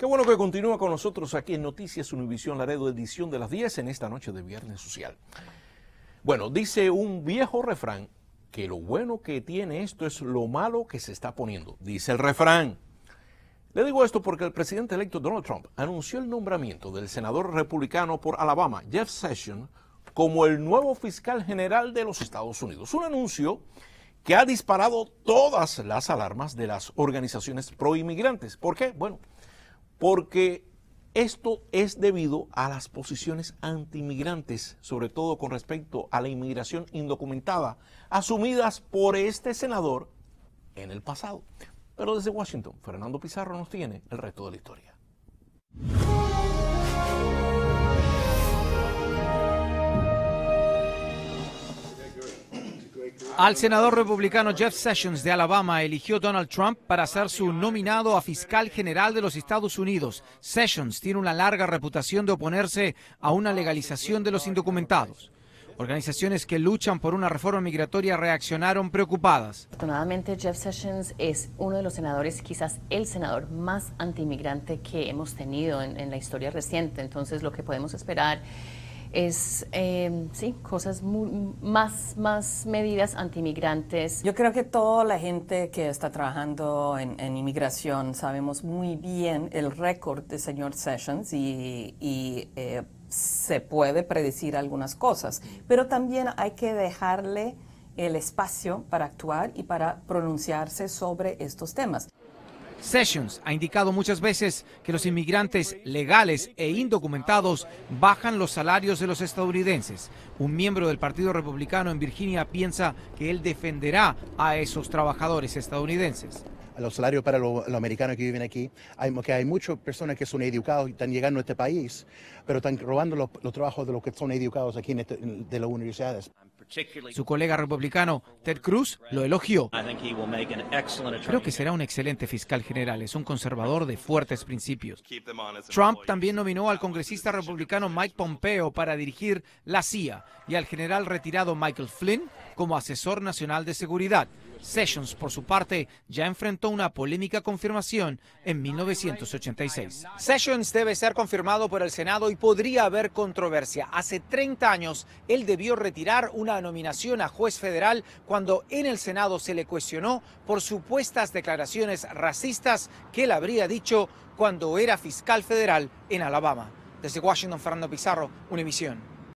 Qué bueno que continúa con nosotros aquí en Noticias Univisión Laredo, edición de las 10 en esta noche de Viernes Social. Bueno, dice un viejo refrán que lo bueno que tiene esto es lo malo que se está poniendo, dice el refrán. Le digo esto porque el presidente electo Donald Trump anunció el nombramiento del senador republicano por Alabama, Jeff Sessions, como el nuevo fiscal general de los Estados Unidos. Un anuncio que ha disparado todas las alarmas de las organizaciones pro inmigrantes. ¿Por qué? Bueno, porque esto es debido a las posiciones antimigrantes, sobre todo con respecto a la inmigración indocumentada, asumidas por este senador en el pasado. Pero desde Washington, Fernando Pizarro nos tiene el resto de la historia. Al senador republicano Jeff Sessions de Alabama eligió Donald Trump para ser su nominado a fiscal general de los Estados Unidos. Sessions tiene una larga reputación de oponerse a una legalización de los indocumentados. Organizaciones que luchan por una reforma migratoria reaccionaron preocupadas. Afortunadamente, Jeff Sessions es uno de los senadores, quizás el senador más antimigrante que hemos tenido en, en la historia reciente. Entonces, lo que podemos esperar es, em, sí, cosas más, más medidas antimigrantes. Yo creo que toda la gente que está trabajando en, inmigración sabemos muy bien el récord de señor Sessions y, eh, se puede predecir algunas cosas, pero también hay que dejarle el espacio para actuar y para pronunciarse sobre estos temas. Sessions ha indicado muchas veces que los inmigrantes legales e indocumentados bajan los salarios de los estadounidenses. Un miembro del Partido Republicano en Virginia piensa que él defenderá a esos trabajadores estadounidenses los salarios para los, americanos que viven aquí. Hay, que hay muchas personas que son educados y están llegando a este país, pero están robando los, trabajos de los que son educados aquí en este, de las universidades. Su colega republicano Ted Cruz lo elogió. Creo que será un excelente fiscal general, es un conservador de fuertes principios. Trump también nominó al congresista republicano Mike Pompeo para dirigir la CIA y al general retirado Michael Flynn como asesor nacional de seguridad. Sessions, por su parte, ya enfrentó una polémica confirmación en 1986. Sessions debe ser confirmado por el Senado y podría haber controversia. Hace 30 años, él debió retirar una nominación a juez federal cuando en el Senado se le cuestionó por supuestas declaraciones racistas que él habría dicho cuando era fiscal federal en Alabama. Desde Washington, Fernando Pizarro, Univisión.